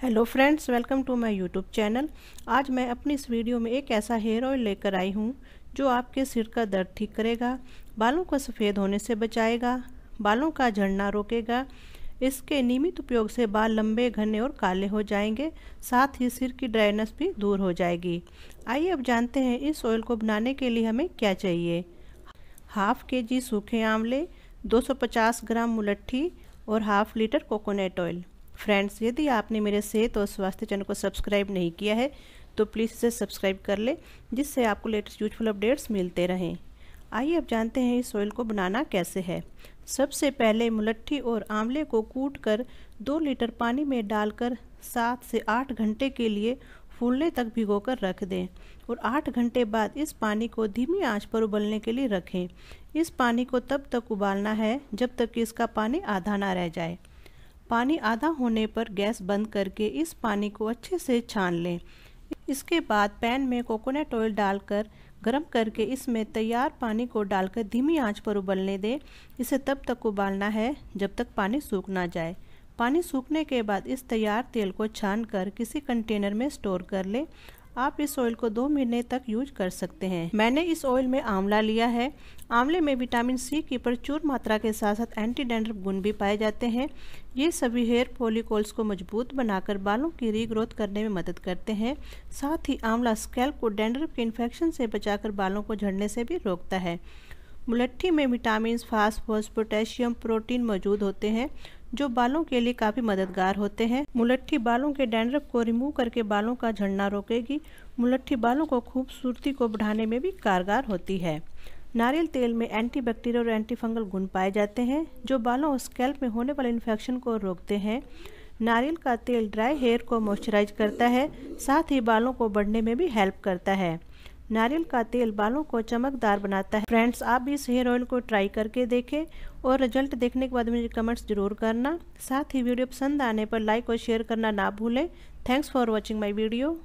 hello friends welcome to my YouTube channel आज मैं अपनी इस वीडियो में एक ऐसा हेयर ऑयल लेकर आई हूँ जो आपके सिर का दर्द ठीक करेगा बालों को सफ़ेद होने से बचाएगा बालों का झड़ना रोकेगा इसके नियमित उपयोग से बाल लंबे घने और काले हो जाएंगे साथ ही सिर की ड्राइनेस भी दूर हो जाएगी आइए अब जानते हैं इस ऑयल को बनाने के लिए हमें क्या चाहिए हाफ के जी सूखे आंवले 250 ग्राम मुलट्ठी और half litre coconut oil friends यदि आपने मेरे सेहत और स्वास्थ्य चैनल को सब्सक्राइब नहीं किया है तो प्लीज़ इसे सब्सक्राइब कर ले जिससे आपको लेटेस्ट यूजफुल अपडेट्स मिलते रहें आइए अब जानते हैं इस ऑयल को बनाना कैसे है सबसे पहले मुलट्ठी और आंवले को कूट कर दो लीटर पानी में डालकर सात से आठ घंटे के लिए फूलने तक भिगोकर रख दें और आठ घंटे बाद इस पानी को धीमी आंच पर उबलने के लिए रखें इस पानी को तब तक उबालना है जब तक कि इसका पानी आधा ना रह जाए पानी आधा होने पर गैस बंद करके इस पानी को अच्छे से छान लें इसके बाद पैन में कोकोनट ऑयल डालकर गर्म करके इसमें तैयार पानी को डालकर धीमी आंच पर उबलने दें इसे तब तक उबालना है जब तक पानी सूख ना जाए पानी सूखने के बाद इस तैयार तेल को छान कर किसी कंटेनर में स्टोर कर लें आप इस ऑयल को दो महीने तक यूज कर सकते हैं मैंने इस ऑयल में आंवला लिया है आंवले में विटामिन सी की प्रचुर मात्रा के साथ साथ एंटी डेंड्रफ गुण भी पाए जाते हैं ये सभी हेयर फॉलिकल्स को मजबूत बनाकर बालों की रीग्रोथ करने में मदद करते हैं साथ ही आंवला स्कैल्प को डेंड्रफ के इन्फेक्शन से बचाकर बालों को झड़ने से भी रोकता है मुलट्ठी में विटामिन फास्फोरस पोटेशियम प्रोटीन मौजूद होते हैं जो बालों के लिए काफ़ी मददगार होते हैं मुलट्ठी बालों के डैंड्रप को रिमूव करके बालों का झड़ना रोकेगी मुलट्ठी बालों को खूबसूरती को बढ़ाने में भी कारगर होती है नारियल तेल में एंटीबैक्टीरियल और एंटीफंगल गुण पाए जाते हैं जो बालों और स्कैल्प में होने वाले इन्फेक्शन को रोकते हैं नारियल का तेल ड्राई हेयर को मॉइस्चराइज करता है साथ ही बालों को बढ़ने में भी हेल्प करता है नारियल का तेल बालों को चमकदार बनाता है फ्रेंड्स आप भी इस हेयर ऑयल को ट्राई करके देखें और रिजल्ट देखने के बाद मुझे कमेंट्स जरूर करना साथ ही वीडियो पसंद आने पर लाइक और शेयर करना ना भूलें thanks for watching my video